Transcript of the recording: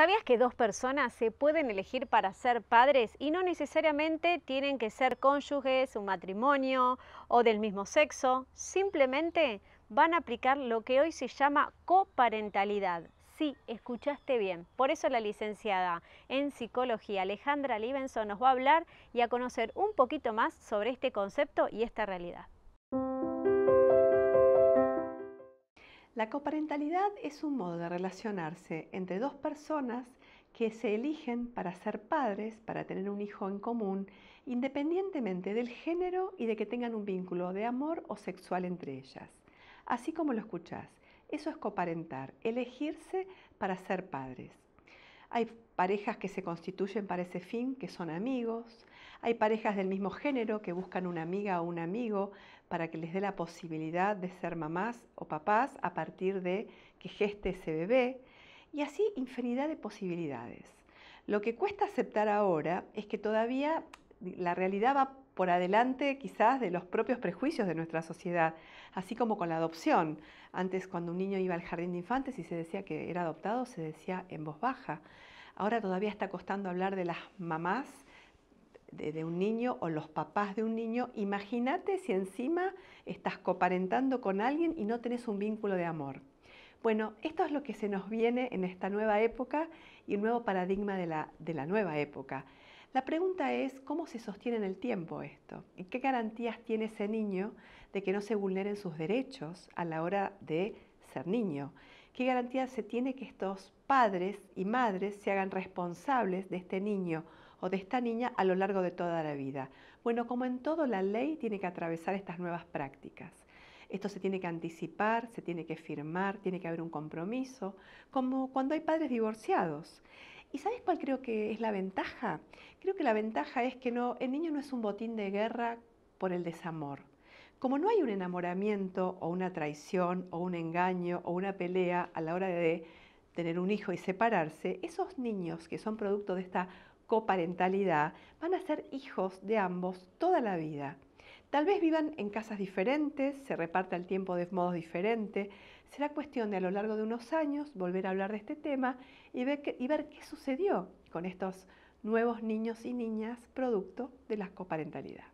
¿Sabías que dos personas se pueden elegir para ser padres y no necesariamente tienen que ser cónyuges, un matrimonio o del mismo sexo? Simplemente van a aplicar lo que hoy se llama coparentalidad. Sí, escuchaste bien. Por eso la licenciada en psicología Alejandra Libenson nos va a hablar y a conocer un poquito más sobre este concepto y esta realidad. La coparentalidad es un modo de relacionarse entre dos personas que se eligen para ser padres, para tener un hijo en común, independientemente del género y de que tengan un vínculo de amor o sexual entre ellas. Así como lo escuchás, eso es coparentar, elegirse para ser padres. Hay parejas que se constituyen para ese fin, que son amigos, hay parejas del mismo género que buscan una amiga o un amigo para que les dé la posibilidad de ser mamás o papás a partir de que geste ese bebé. Y así infinidad de posibilidades. Lo que cuesta aceptar ahora es que todavía la realidad va por adelante quizás de los propios prejuicios de nuestra sociedad, así como con la adopción. Antes cuando un niño iba al jardín de infantes y se decía que era adoptado, se decía en voz baja. Ahora todavía está costando hablar de las mamás de, un niño o los papás de un niño, imagínate si encima estás coparentando con alguien y no tenés un vínculo de amor. Bueno, esto es lo que se nos viene en esta nueva época y un nuevo paradigma de la, nueva época. La pregunta es, ¿cómo se sostiene en el tiempo esto? ¿Y qué garantías tiene ese niño de que no se vulneren sus derechos a la hora de ser niño? ¿Qué garantías se tiene que estos padres y madres se hagan responsables de este niño o de esta niña a lo largo de toda la vida. Bueno, como en todo, la ley tiene que atravesar estas nuevas prácticas. Esto se tiene que anticipar, se tiene que firmar, tiene que haber un compromiso, como cuando hay padres divorciados. ¿Y sabes cuál creo que es la ventaja? Creo que la ventaja es que no, el niño no es un botín de guerra por el desamor. Como no hay un enamoramiento o una traición o un engaño o una pelea a la hora de tener un hijo y separarse, esos niños que son producto de esta coparentalidad, van a ser hijos de ambos toda la vida. Tal vez vivan en casas diferentes, se reparta el tiempo de modos diferentes. Será cuestión de a lo largo de unos años volver a hablar de este tema y ver, y ver qué sucedió con estos nuevos niños y niñas producto de la coparentalidad.